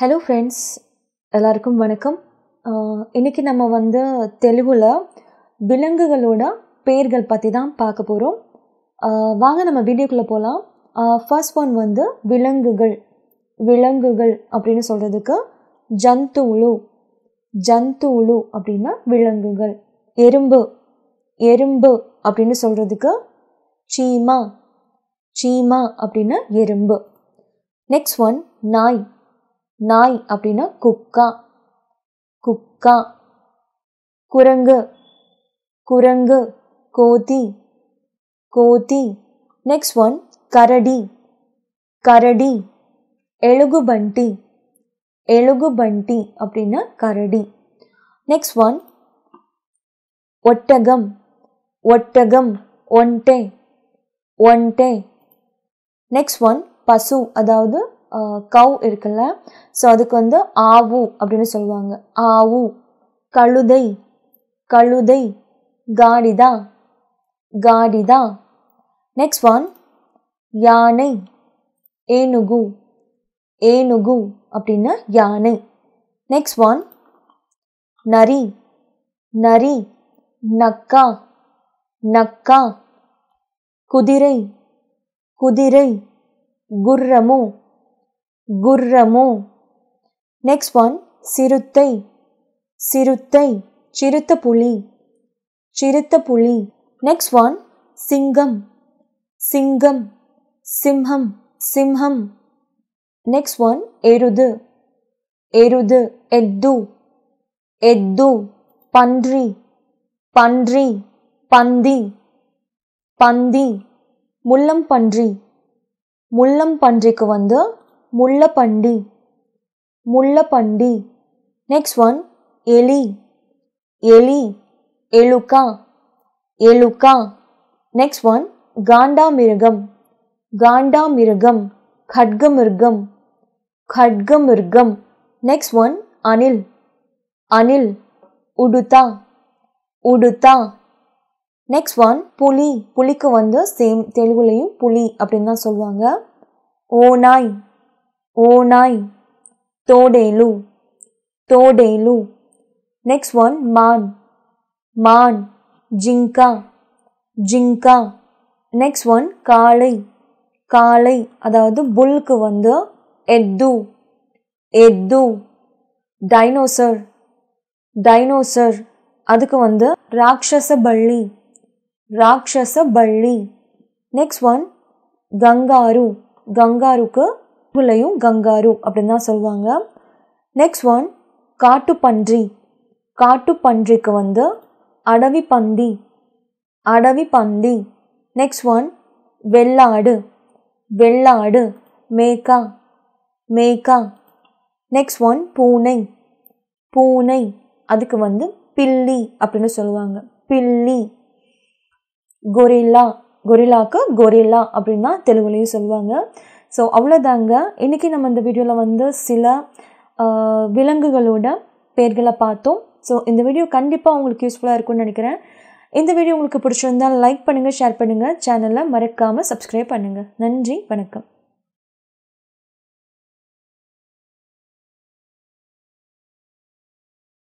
hello friends எல்லாருக்கும் வணக்கம் இன்றைக்கி நம்ம வந்து தெலுங்கில் விலங்குகளோட பெயர்கள் பற்றி தான் பார்க்க போகிறோம் வாங்க நம்ம வீடியோக்குள்ளே போகலாம் ஃபர்ஸ்ட் ஒன் வந்து விலங்குகள் விலங்குகள் அப்படின்னு சொல்கிறதுக்கு ஜந்து ஜந்து உழு அப்படின்னா விலங்குகள் எறும்பு எறும்பு அப்படின்னு சொல்கிறதுக்கு சீமா சீமா அப்படின்னா எறும்பு நெக்ஸ்ட் ஒன் நாய் நாய் அப்படின்னா குக்கா குக்கா குரங்கு குரங்கு கோதி கோதி நெக்ஸ்ட் ஒன் கரடி கரடி எழுகுபண்டி எழுகுபண்டி அப்படின்னா கரடி நெக்ஸ்ட் ஒன் ஒட்டகம் ஒட்டகம் ஒன்டே ஒன்டே நெக்ஸ்ட் ஒன் பசு அதாவது கவ் இருக்குல்ல ஸோ அதுக்கு வந்து ஆவு அப்படின்னு சொல்லுவாங்க ஆவு கழுதை கழுதை காடிதா காடிதா நெக்ஸ்ட் ஒன் யானை ஏனுகு ஏனுகு அப்படின்னா யானை நெக்ஸ்ட் ஒன் நரி நரி நக்கா நக்கா குதிரை குதிரை குர்ரமு குர்ரமு நெக்ஸ்ட் ஒன் சிறுத்தை சிறுத்தை சிறுத்த புலி சிறுத்த புலி நெக்ஸ்ட் ஒன் சிங்கம் சிங்கம் சிம்ஹம் சிம்ஹம் நெக்ஸ்ட் ஒன் எருது எருது எத்து எத்து பன்றி பன்றி பந்தி பந்தி முள்ளம்பன்றி முள்ளம்பன்றிக்கு வந்து முள்ளப்பண்டி முள்ளப்பண்டி நெக்ஸ்ட் ஒன் எலி எலி எழுக்கா எழுக்கா நெக்ஸ்ட் ஒன் காண்டாமிருகம் காண்டாமிருகம் கட்கமிருகம் கட்கமிருகம் நெக்ஸ்ட் ஒன் அனில் அனில் உடுதா உடுதா நெக்ஸ்ட் ஒன் புலி புலிக்கு வந்து சேம் தெலுங்குலையும் புலி அப்படின்னு தான் சொல்லுவாங்க ஓநாய் ஓ நாய் தோடேலு தோடேலு நெக்ஸ்ட் ஒன் மான் மான் ஜிங்கா ஜிங்கா நெக்ஸ்ட் ஒன் காளை காளை அதாவது புல்க்கு வந்து எத்து எத்து டைனோசர் டைனோசர் அதுக்கு வந்து ராட்சச பள்ளி ராட்சச பள்ளி நெக்ஸ்ட் ஒன் கங்காரு கங்காருக்கு அவங்களையும் கங்காரு அப்படின்னு தான் சொல்லுவாங்க நெக்ஸ்ட் ஒன் காட்டுப்பன்றி காட்டுப்பன்றிக்கு வந்து அடவி பந்தி அடவி பந்தி நெக்ஸ்ட் ஒன் வெள்ளாடு வெள்ளாடு மேக்கா மேக்கா நெக்ஸ்ட் ஒன் பூனை பூனை அதுக்கு வந்து பில்லி அப்படின்னு சொல்லுவாங்க பில்லி கொரில்லா கொரில்லாக்கு கொரில்லா அப்படின்னு தான் தெலுங்குலேயும் சொல்லுவாங்க ஸோ அவ்வளோதாங்க இன்றைக்கி நம்ம இந்த வீடியோவில் வந்து சில விலங்குகளோட பேர்களை பார்த்தோம் ஸோ இந்த வீடியோ கண்டிப்பாக உங்களுக்கு யூஸ்ஃபுல்லாக இருக்கும்னு நினைக்கிறேன் இந்த வீடியோ உங்களுக்கு பிடிச்சிருந்தால் லைக் பண்ணுங்கள் ஷேர் பண்ணுங்கள் சேனலை மறக்காமல் சப்ஸ்கிரைப் பண்ணுங்கள் நன்றி வணக்கம்